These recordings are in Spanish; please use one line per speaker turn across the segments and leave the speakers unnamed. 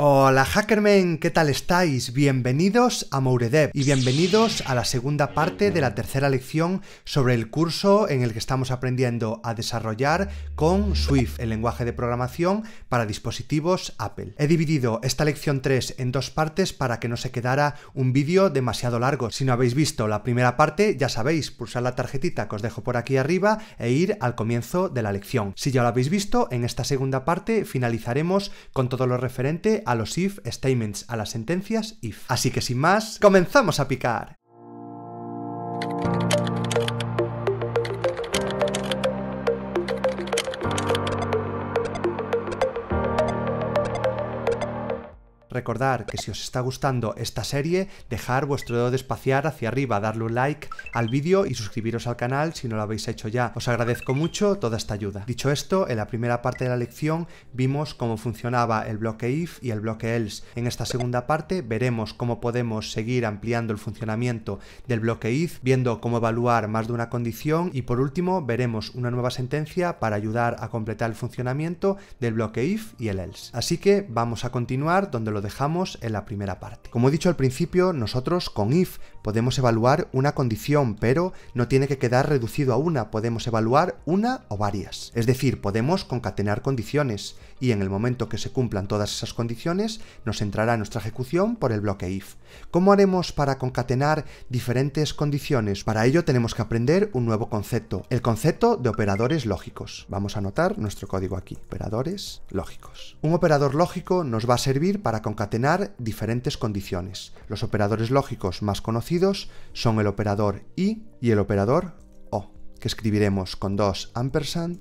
Hola hackermen, ¿qué tal estáis? Bienvenidos a Mouredev y bienvenidos a la segunda parte de la tercera lección sobre el curso en el que estamos aprendiendo a desarrollar con Swift, el lenguaje de programación para dispositivos Apple. He dividido esta lección 3 en dos partes para que no se quedara un vídeo demasiado largo. Si no habéis visto la primera parte, ya sabéis, pulsar la tarjetita que os dejo por aquí arriba e ir al comienzo de la lección. Si ya lo habéis visto, en esta segunda parte finalizaremos con todo lo referente a a los if statements, a las sentencias if. Así que sin más, comenzamos a picar. recordar que si os está gustando esta serie, dejar vuestro dedo de espaciar hacia arriba, darle un like al vídeo y suscribiros al canal si no lo habéis hecho ya. Os agradezco mucho toda esta ayuda. Dicho esto, en la primera parte de la lección vimos cómo funcionaba el bloque if y el bloque else. En esta segunda parte veremos cómo podemos seguir ampliando el funcionamiento del bloque if, viendo cómo evaluar más de una condición y por último veremos una nueva sentencia para ayudar a completar el funcionamiento del bloque if y el else. Así que vamos a continuar donde lo dejamos dejamos en la primera parte. Como he dicho al principio, nosotros con if podemos evaluar una condición, pero no tiene que quedar reducido a una, podemos evaluar una o varias. Es decir, podemos concatenar condiciones y en el momento que se cumplan todas esas condiciones nos entrará nuestra ejecución por el bloque if. ¿Cómo haremos para concatenar diferentes condiciones? Para ello tenemos que aprender un nuevo concepto, el concepto de operadores lógicos. Vamos a anotar nuestro código aquí, operadores lógicos. Un operador lógico nos va a servir para concatenar concatenar diferentes condiciones. Los operadores lógicos más conocidos son el operador I y el operador O, que escribiremos con dos ampersand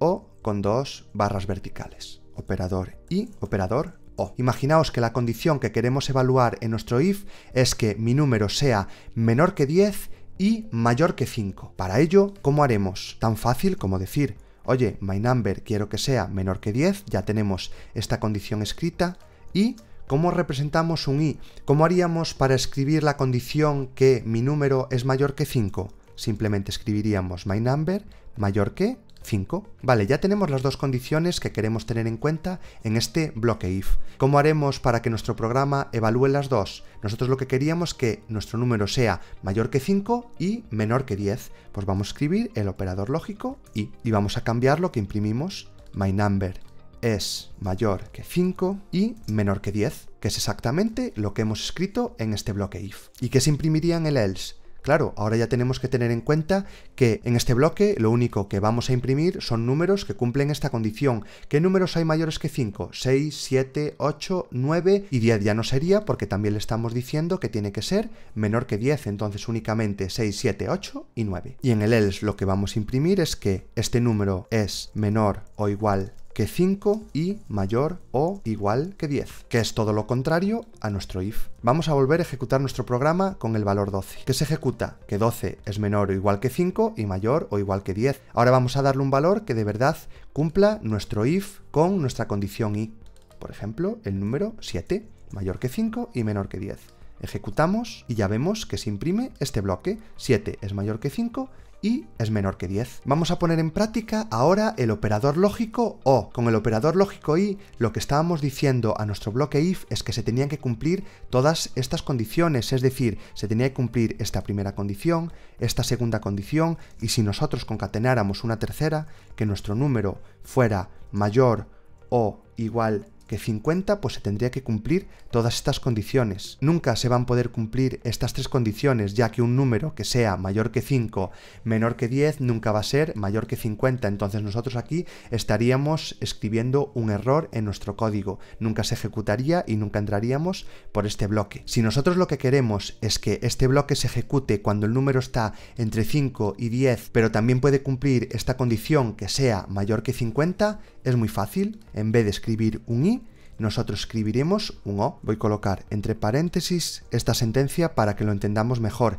o con dos barras verticales. Operador I, operador O. Imaginaos que la condición que queremos evaluar en nuestro if es que mi número sea menor que 10 y mayor que 5. Para ello, ¿cómo haremos? Tan fácil como decir, oye, my number quiero que sea menor que 10, ya tenemos esta condición escrita, y ¿Cómo representamos un i? ¿Cómo haríamos para escribir la condición que mi número es mayor que 5? Simplemente escribiríamos my number mayor que 5. Vale, ya tenemos las dos condiciones que queremos tener en cuenta en este bloque if. ¿Cómo haremos para que nuestro programa evalúe las dos? Nosotros lo que queríamos que nuestro número sea mayor que 5 y menor que 10. Pues vamos a escribir el operador lógico y, y vamos a cambiar lo que imprimimos my number es mayor que 5 y menor que 10, que es exactamente lo que hemos escrito en este bloque if. ¿Y qué se imprimiría en el else? Claro, ahora ya tenemos que tener en cuenta que en este bloque lo único que vamos a imprimir son números que cumplen esta condición. ¿Qué números hay mayores que 5? 6, 7, 8, 9 y 10 ya no sería porque también le estamos diciendo que tiene que ser menor que 10, entonces únicamente 6, 7, 8 y 9. Y en el else lo que vamos a imprimir es que este número es menor o igual que 5 y mayor o igual que 10, que es todo lo contrario a nuestro if. Vamos a volver a ejecutar nuestro programa con el valor 12, que se ejecuta que 12 es menor o igual que 5 y mayor o igual que 10. Ahora vamos a darle un valor que de verdad cumpla nuestro if con nuestra condición i. Por ejemplo, el número 7, mayor que 5 y menor que 10. Ejecutamos y ya vemos que se imprime este bloque. 7 es mayor que 5 y es menor que 10. Vamos a poner en práctica ahora el operador lógico o. Con el operador lógico y lo que estábamos diciendo a nuestro bloque if es que se tenían que cumplir todas estas condiciones, es decir, se tenía que cumplir esta primera condición, esta segunda condición y si nosotros concatenáramos una tercera, que nuestro número fuera mayor o igual que 50 pues se tendría que cumplir todas estas condiciones. Nunca se van a poder cumplir estas tres condiciones, ya que un número que sea mayor que 5, menor que 10, nunca va a ser mayor que 50. Entonces nosotros aquí estaríamos escribiendo un error en nuestro código. Nunca se ejecutaría y nunca entraríamos por este bloque. Si nosotros lo que queremos es que este bloque se ejecute cuando el número está entre 5 y 10, pero también puede cumplir esta condición que sea mayor que 50, es muy fácil, en vez de escribir un i, nosotros escribiremos un o. Voy a colocar entre paréntesis esta sentencia para que lo entendamos mejor.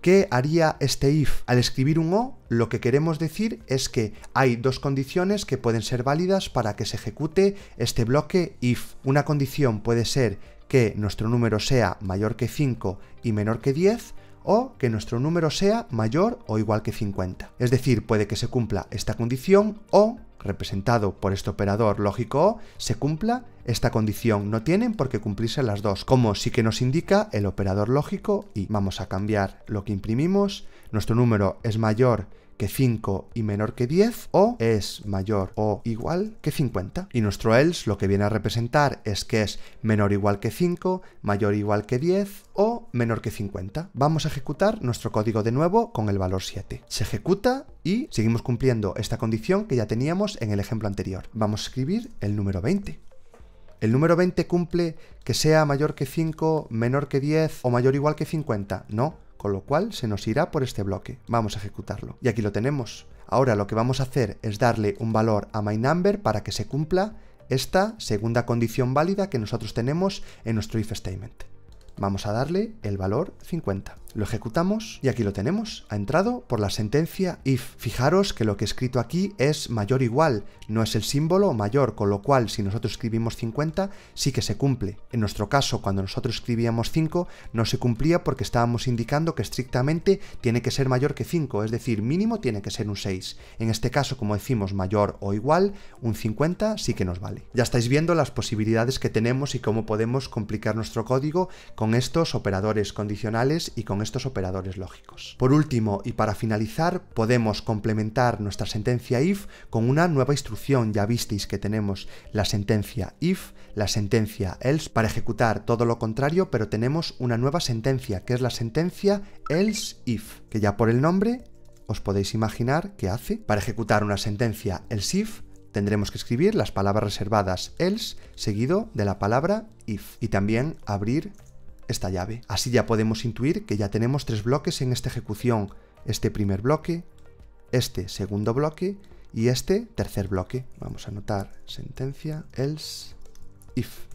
¿Qué haría este if? Al escribir un o, lo que queremos decir es que hay dos condiciones que pueden ser válidas para que se ejecute este bloque if. Una condición puede ser que nuestro número sea mayor que 5 y menor que 10, o que nuestro número sea mayor o igual que 50. Es decir, puede que se cumpla esta condición o representado por este operador lógico O, se cumpla esta condición. No tienen por qué cumplirse las dos, como sí que nos indica el operador lógico y vamos a cambiar lo que imprimimos. Nuestro número es mayor que 5 y menor que 10 o es mayor o igual que 50. Y nuestro else lo que viene a representar es que es menor o igual que 5, mayor o igual que 10 o menor que 50. Vamos a ejecutar nuestro código de nuevo con el valor 7. Se ejecuta y seguimos cumpliendo esta condición que ya teníamos en el ejemplo anterior. Vamos a escribir el número 20. ¿El número 20 cumple que sea mayor que 5, menor que 10 o mayor o igual que 50? No, con lo cual se nos irá por este bloque. Vamos a ejecutarlo. Y aquí lo tenemos. Ahora lo que vamos a hacer es darle un valor a myNumber para que se cumpla esta segunda condición válida que nosotros tenemos en nuestro if statement. Vamos a darle el valor 50. Lo ejecutamos y aquí lo tenemos. Ha entrado por la sentencia if. Fijaros que lo que he escrito aquí es mayor o igual, no es el símbolo mayor, con lo cual si nosotros escribimos 50 sí que se cumple. En nuestro caso, cuando nosotros escribíamos 5 no se cumplía porque estábamos indicando que estrictamente tiene que ser mayor que 5, es decir, mínimo tiene que ser un 6. En este caso, como decimos mayor o igual, un 50 sí que nos vale. Ya estáis viendo las posibilidades que tenemos y cómo podemos complicar nuestro código con estos operadores condicionales y con estos operadores lógicos. Por último, y para finalizar, podemos complementar nuestra sentencia if con una nueva instrucción. Ya visteis que tenemos la sentencia if, la sentencia else, para ejecutar todo lo contrario, pero tenemos una nueva sentencia, que es la sentencia else if, que ya por el nombre os podéis imaginar qué hace. Para ejecutar una sentencia else if, tendremos que escribir las palabras reservadas else seguido de la palabra if y también abrir esta llave. Así ya podemos intuir que ya tenemos tres bloques en esta ejecución. Este primer bloque, este segundo bloque y este tercer bloque. Vamos a anotar sentencia, else, if.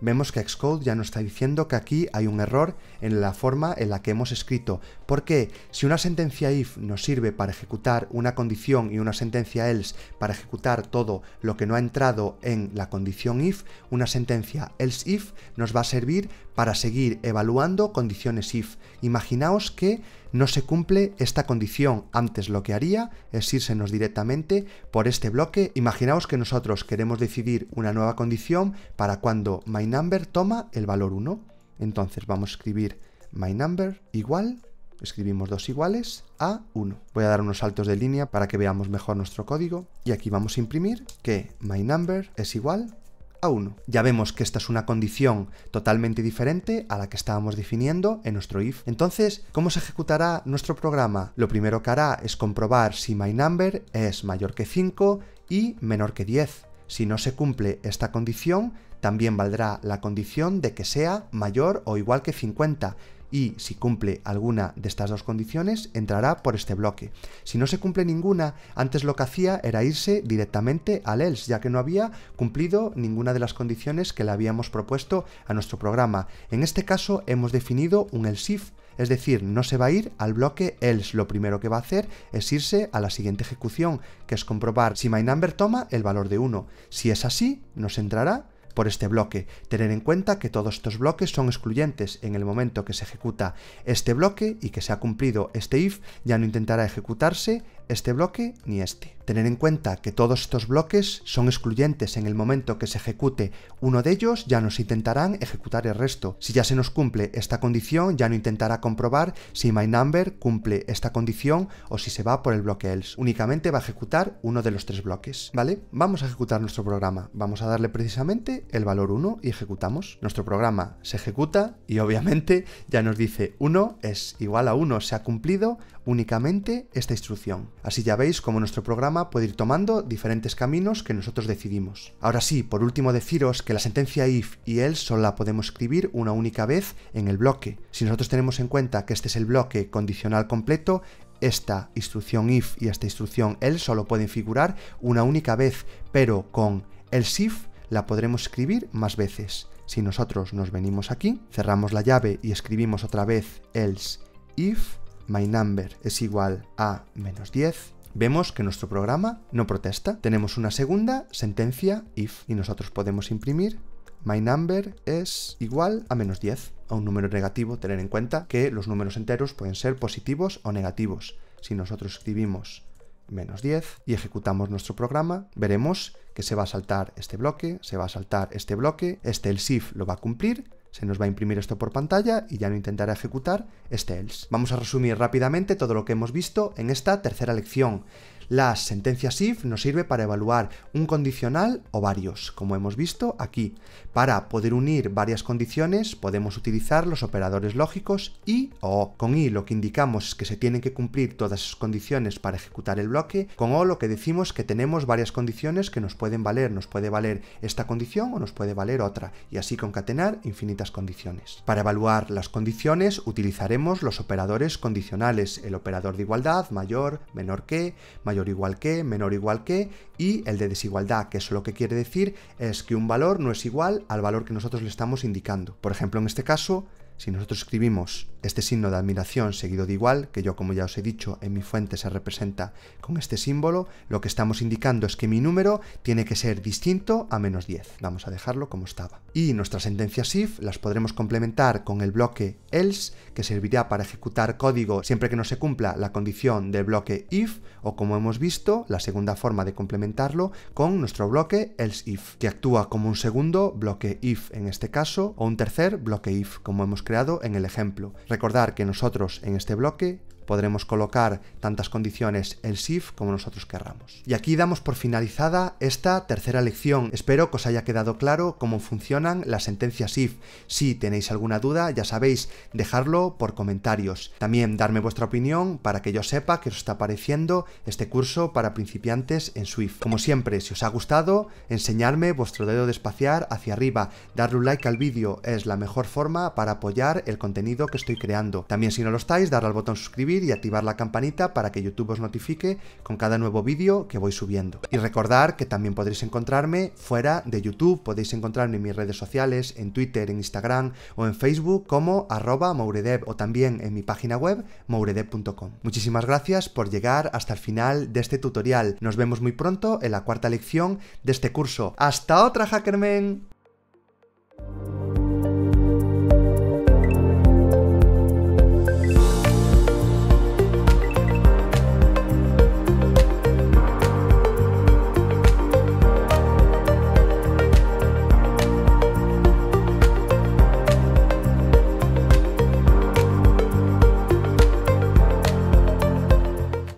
Vemos que Xcode ya nos está diciendo que aquí hay un error en la forma en la que hemos escrito porque si una sentencia if nos sirve para ejecutar una condición y una sentencia else para ejecutar todo lo que no ha entrado en la condición if, una sentencia else if nos va a servir para seguir evaluando condiciones if. Imaginaos que no se cumple esta condición. Antes lo que haría es irsenos directamente por este bloque. Imaginaos que nosotros queremos decidir una nueva condición para cuando MYNUMBER toma el valor 1. Entonces vamos a escribir MYNUMBER igual escribimos dos iguales a 1. Voy a dar unos saltos de línea para que veamos mejor nuestro código y aquí vamos a imprimir que my number es igual a 1. Ya vemos que esta es una condición totalmente diferente a la que estábamos definiendo en nuestro if. Entonces, ¿cómo se ejecutará nuestro programa? Lo primero que hará es comprobar si my number es mayor que 5 y menor que 10. Si no se cumple esta condición, también valdrá la condición de que sea mayor o igual que 50 y si cumple alguna de estas dos condiciones, entrará por este bloque. Si no se cumple ninguna, antes lo que hacía era irse directamente al else, ya que no había cumplido ninguna de las condiciones que le habíamos propuesto a nuestro programa. En este caso hemos definido un else if, es decir, no se va a ir al bloque else, lo primero que va a hacer es irse a la siguiente ejecución, que es comprobar si my toma el valor de 1. Si es así, nos entrará por este bloque. Tener en cuenta que todos estos bloques son excluyentes en el momento que se ejecuta este bloque y que se ha cumplido este if, ya no intentará ejecutarse este bloque ni este. Tener en cuenta que todos estos bloques son excluyentes en el momento que se ejecute uno de ellos, ya nos intentarán ejecutar el resto. Si ya se nos cumple esta condición, ya no intentará comprobar si number cumple esta condición o si se va por el bloque else. Únicamente va a ejecutar uno de los tres bloques, ¿vale? Vamos a ejecutar nuestro programa. Vamos a darle precisamente el valor 1 y ejecutamos. Nuestro programa se ejecuta y obviamente ya nos dice 1 es igual a 1, se ha cumplido únicamente esta instrucción. Así ya veis cómo nuestro programa puede ir tomando diferentes caminos que nosotros decidimos. Ahora sí, por último deciros que la sentencia if y else solo la podemos escribir una única vez en el bloque. Si nosotros tenemos en cuenta que este es el bloque condicional completo, esta instrucción if y esta instrucción else solo pueden figurar una única vez, pero con else if la podremos escribir más veces. Si nosotros nos venimos aquí, cerramos la llave y escribimos otra vez else if, my number es igual a menos 10, vemos que nuestro programa no protesta. Tenemos una segunda sentencia if y nosotros podemos imprimir my number es igual a menos 10, a un número negativo, tener en cuenta que los números enteros pueden ser positivos o negativos. Si nosotros escribimos menos 10 y ejecutamos nuestro programa, veremos que se va a saltar este bloque, se va a saltar este bloque, este el SIF lo va a cumplir se nos va a imprimir esto por pantalla y ya no intentará ejecutar este else. Vamos a resumir rápidamente todo lo que hemos visto en esta tercera lección la sentencia if nos sirve para evaluar un condicional o varios, como hemos visto aquí. Para poder unir varias condiciones podemos utilizar los operadores lógicos y o. Con i lo que indicamos es que se tienen que cumplir todas esas condiciones para ejecutar el bloque, con o lo que decimos que tenemos varias condiciones que nos pueden valer, nos puede valer esta condición o nos puede valer otra, y así concatenar infinitas condiciones. Para evaluar las condiciones utilizaremos los operadores condicionales, el operador de igualdad, mayor, menor que, mayor igual que, menor igual que, y el de desigualdad, que eso lo que quiere decir es que un valor no es igual al valor que nosotros le estamos indicando. Por ejemplo, en este caso, si nosotros escribimos este signo de admiración seguido de igual, que yo como ya os he dicho en mi fuente se representa con este símbolo, lo que estamos indicando es que mi número tiene que ser distinto a menos 10. Vamos a dejarlo como estaba. Y nuestras sentencias if las podremos complementar con el bloque else, que servirá para ejecutar código siempre que no se cumpla la condición del bloque if, o como hemos visto, la segunda forma de complementarlo con nuestro bloque else if, que actúa como un segundo bloque if en este caso, o un tercer bloque if, como hemos creado en el ejemplo. Recordar que nosotros en este bloque podremos colocar tantas condiciones en shift como nosotros querramos. Y aquí damos por finalizada esta tercera lección. Espero que os haya quedado claro cómo funcionan las sentencias SIF. Si tenéis alguna duda, ya sabéis, dejarlo por comentarios. También darme vuestra opinión para que yo sepa que os está pareciendo este curso para principiantes en Swift. Como siempre, si os ha gustado, enseñarme vuestro dedo de espaciar hacia arriba. Darle un like al vídeo es la mejor forma para apoyar el contenido que estoy creando. También si no lo estáis, darle al botón suscribir y activar la campanita para que YouTube os notifique con cada nuevo vídeo que voy subiendo. Y recordar que también podréis encontrarme fuera de YouTube, podéis encontrarme en mis redes sociales, en Twitter, en Instagram o en Facebook como arroba mouredev o también en mi página web mouredev.com. Muchísimas gracias por llegar hasta el final de este tutorial. Nos vemos muy pronto en la cuarta lección de este curso. ¡Hasta otra, Hackerman!